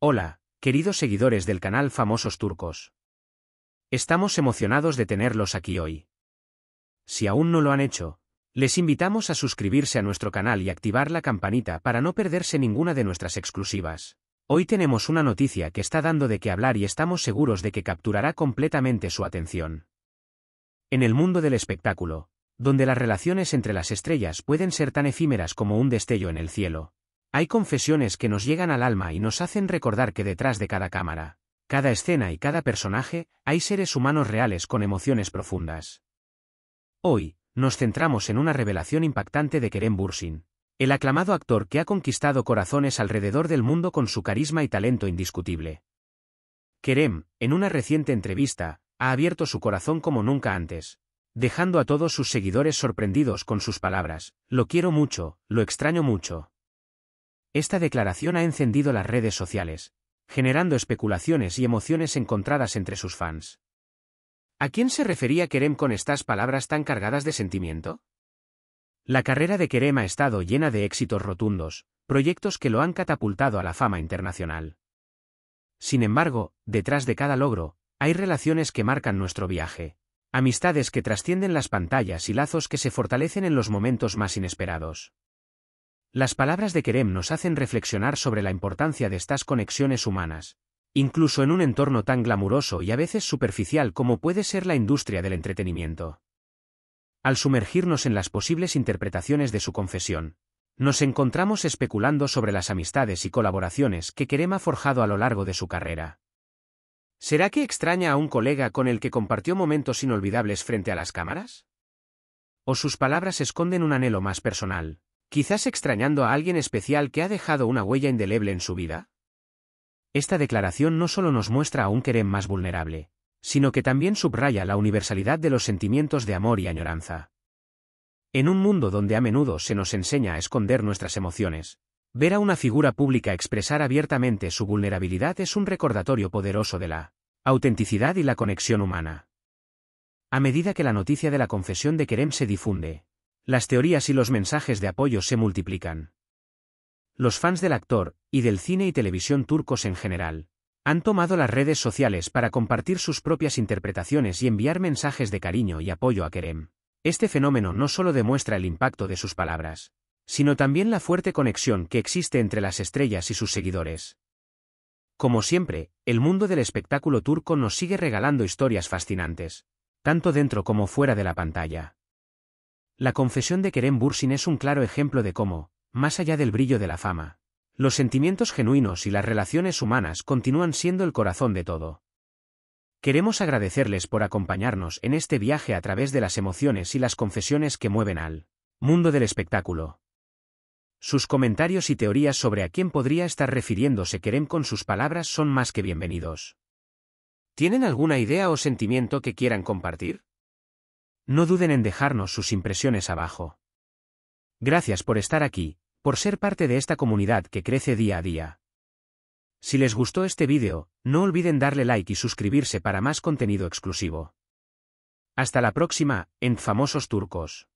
Hola, queridos seguidores del canal Famosos Turcos. Estamos emocionados de tenerlos aquí hoy. Si aún no lo han hecho, les invitamos a suscribirse a nuestro canal y activar la campanita para no perderse ninguna de nuestras exclusivas. Hoy tenemos una noticia que está dando de qué hablar y estamos seguros de que capturará completamente su atención. En el mundo del espectáculo, donde las relaciones entre las estrellas pueden ser tan efímeras como un destello en el cielo, hay confesiones que nos llegan al alma y nos hacen recordar que detrás de cada cámara, cada escena y cada personaje, hay seres humanos reales con emociones profundas. Hoy, nos centramos en una revelación impactante de Kerem Bursin, el aclamado actor que ha conquistado corazones alrededor del mundo con su carisma y talento indiscutible. Kerem, en una reciente entrevista, ha abierto su corazón como nunca antes, dejando a todos sus seguidores sorprendidos con sus palabras, lo quiero mucho, lo extraño mucho, esta declaración ha encendido las redes sociales, generando especulaciones y emociones encontradas entre sus fans. ¿A quién se refería Kerem con estas palabras tan cargadas de sentimiento? La carrera de Kerem ha estado llena de éxitos rotundos, proyectos que lo han catapultado a la fama internacional. Sin embargo, detrás de cada logro, hay relaciones que marcan nuestro viaje, amistades que trascienden las pantallas y lazos que se fortalecen en los momentos más inesperados. Las palabras de Kerem nos hacen reflexionar sobre la importancia de estas conexiones humanas, incluso en un entorno tan glamuroso y a veces superficial como puede ser la industria del entretenimiento. Al sumergirnos en las posibles interpretaciones de su confesión, nos encontramos especulando sobre las amistades y colaboraciones que Kerem ha forjado a lo largo de su carrera. ¿Será que extraña a un colega con el que compartió momentos inolvidables frente a las cámaras? ¿O sus palabras esconden un anhelo más personal, quizás extrañando a alguien especial que ha dejado una huella indeleble en su vida? Esta declaración no solo nos muestra a un Kerem más vulnerable, sino que también subraya la universalidad de los sentimientos de amor y añoranza. En un mundo donde a menudo se nos enseña a esconder nuestras emociones, ver a una figura pública expresar abiertamente su vulnerabilidad es un recordatorio poderoso de la autenticidad y la conexión humana. A medida que la noticia de la confesión de Kerem se difunde, las teorías y los mensajes de apoyo se multiplican. Los fans del actor, y del cine y televisión turcos en general, han tomado las redes sociales para compartir sus propias interpretaciones y enviar mensajes de cariño y apoyo a Kerem. Este fenómeno no solo demuestra el impacto de sus palabras, sino también la fuerte conexión que existe entre las estrellas y sus seguidores. Como siempre, el mundo del espectáculo turco nos sigue regalando historias fascinantes, tanto dentro como fuera de la pantalla. La confesión de Kerem Bursin es un claro ejemplo de cómo, más allá del brillo de la fama, los sentimientos genuinos y las relaciones humanas continúan siendo el corazón de todo. Queremos agradecerles por acompañarnos en este viaje a través de las emociones y las confesiones que mueven al mundo del espectáculo. Sus comentarios y teorías sobre a quién podría estar refiriéndose Kerem con sus palabras son más que bienvenidos. ¿Tienen alguna idea o sentimiento que quieran compartir? No duden en dejarnos sus impresiones abajo. Gracias por estar aquí, por ser parte de esta comunidad que crece día a día. Si les gustó este vídeo, no olviden darle like y suscribirse para más contenido exclusivo. Hasta la próxima, en Famosos Turcos.